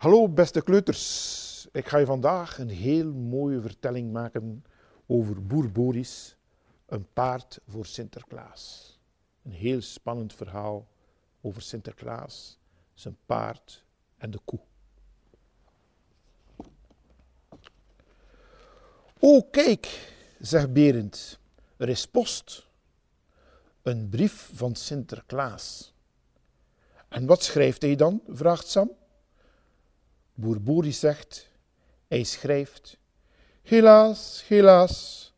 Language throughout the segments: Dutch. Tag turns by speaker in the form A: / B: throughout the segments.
A: Hallo beste kleuters, ik ga je vandaag een heel mooie vertelling maken over boer Boris, een paard voor Sinterklaas. Een heel spannend verhaal over Sinterklaas, zijn paard en de koe. O kijk, zegt Berend, er is post. Een brief van Sinterklaas. En wat schrijft hij dan? vraagt Sam. Boer Boeri zegt, hij schrijft, helaas, helaas,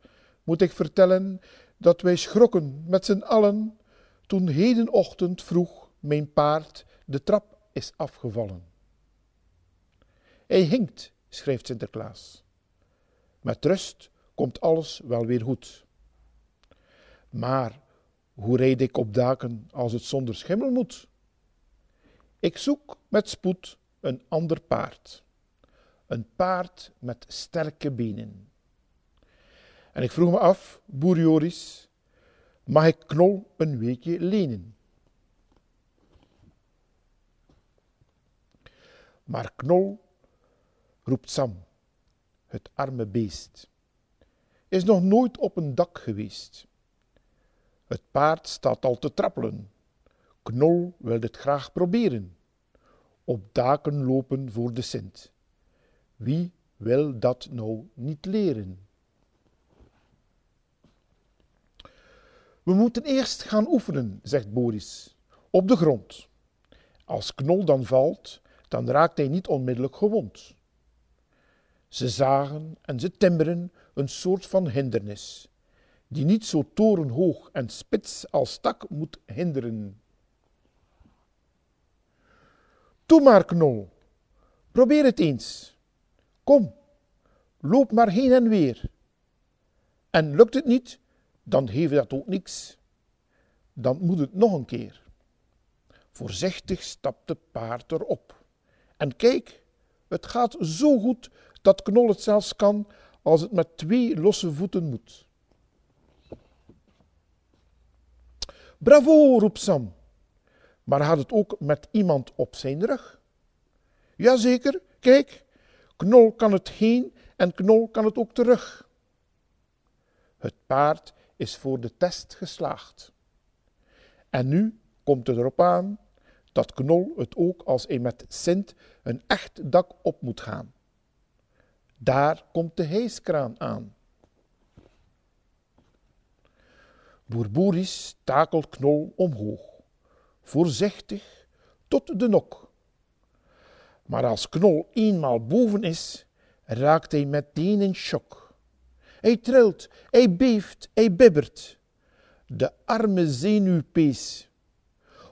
A: moet ik vertellen dat wij schrokken met z'n allen toen hedenochtend vroeg mijn paard de trap is afgevallen. Hij hinkt, schrijft Sinterklaas. Met rust komt alles wel weer goed. Maar hoe rijd ik op daken als het zonder schimmel moet? Ik zoek met spoed een ander paard. Een paard met sterke benen. En ik vroeg me af, boer Joris, mag ik Knol een weekje lenen? Maar Knol roept Sam, het arme beest, is nog nooit op een dak geweest. Het paard staat al te trappelen. Knol wil dit graag proberen op daken lopen voor de Sint. Wie wil dat nou niet leren? We moeten eerst gaan oefenen, zegt Boris, op de grond. Als Knol dan valt, dan raakt hij niet onmiddellijk gewond. Ze zagen en ze timmeren een soort van hindernis, die niet zo torenhoog en spits als tak moet hinderen. Doe maar knol. Probeer het eens. Kom, loop maar heen en weer. En lukt het niet, dan heeft dat ook niks. Dan moet het nog een keer. Voorzichtig stapt de paard erop. En kijk, het gaat zo goed dat knol het zelfs kan als het met twee losse voeten moet. Bravo, roept Sam. Maar had het ook met iemand op zijn rug? Jazeker, kijk, knol kan het heen en knol kan het ook terug. Het paard is voor de test geslaagd. En nu komt het erop aan dat knol het ook als hij met Sint een echt dak op moet gaan. Daar komt de hijskraan aan. Boerboeris takelt knol omhoog voorzichtig tot de nok. Maar als Knol eenmaal boven is, raakt hij meteen in shock. Hij trilt, hij beeft, hij bibbert. De arme zenuwpees.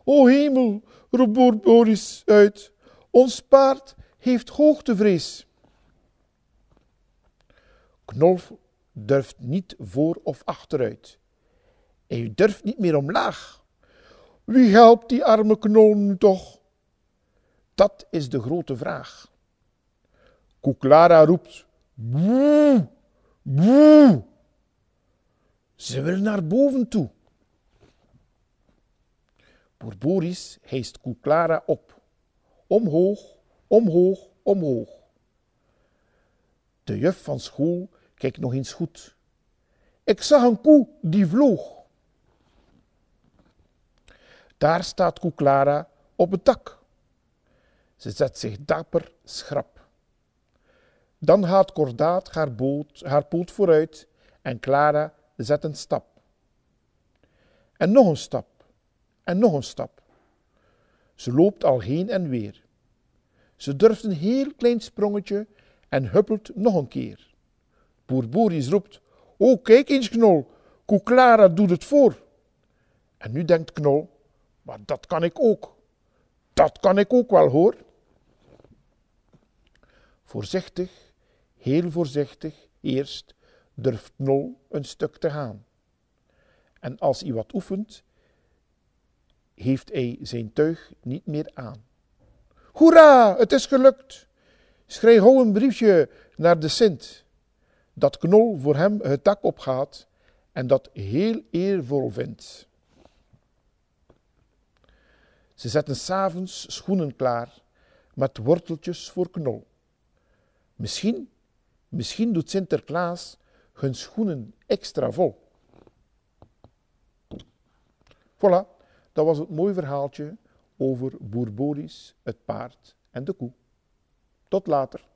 A: O hemel, roept Boris uit, ons paard heeft hoogtevrees. Knol durft niet voor of achteruit. Hij durft niet meer omlaag. Wie helpt die arme knol nu toch? Dat is de grote vraag. Koeklara roept: Boe, boe. Ze wil naar boven toe. Boer Boris heest Koeklara op. Omhoog, omhoog, omhoog. De juf van school kijkt nog eens goed. Ik zag een koe die vloog. Daar staat Klara op het dak. Ze zet zich dapper schrap. Dan haalt Kordaat haar, boot, haar poot vooruit en Klara zet een stap. En nog een stap. En nog een stap. Ze loopt al heen en weer. Ze durft een heel klein sprongetje en huppelt nog een keer. Boer Boris roept, o kijk eens Knol, Koeklara doet het voor. En nu denkt Knol, maar dat kan ik ook. Dat kan ik ook wel hoor. Voorzichtig, heel voorzichtig, eerst durft Knol een stuk te gaan. En als hij wat oefent, heeft hij zijn tuig niet meer aan. Hoera, het is gelukt! Schrijf hou een briefje naar de Sint. Dat knol voor hem het dak opgaat en dat heel eervol vindt. Ze zetten s'avonds schoenen klaar met worteltjes voor knol. Misschien, misschien doet Sinterklaas hun schoenen extra vol. Voilà, dat was het mooie verhaaltje over boer Boris, het paard en de koe. Tot later.